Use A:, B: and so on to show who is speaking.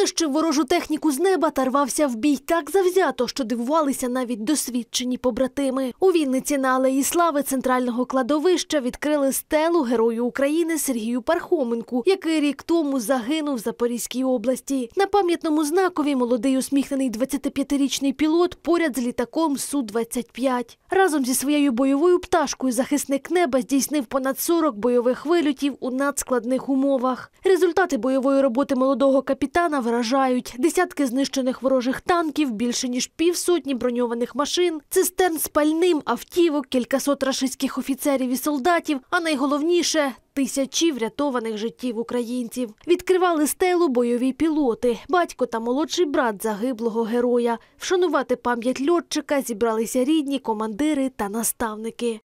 A: Нищив ворожу техніку з неба та рвався в бій так завзято, що дивувалися навіть досвідчені побратими. У Вінниці на алеї слави центрального кладовища відкрили стелу Герою України Сергію Пархоменку, який рік тому загинув в Запорізькій області. На пам'ятному знакові молодий усміхнений 25-річний пілот поряд з літаком су 25 Разом зі своєю бойовою пташкою захисник неба здійснив понад 40 бойових вильотів у надскладних умовах. Результати бойової роботи молодого капітана вражають. Десятки знищених ворожих танків, більше ніж півсотні броньованих машин, цистерн з пальним, автівок, кількасот рашистських офіцерів і солдатів. А найголовніше тисячі врятованих життів українців. Відкривали стелу бойові пілоти, батько та молодший брат загиблого героя. Вшанувати пам'ять льотчика зібралися рідні, командири та наставники.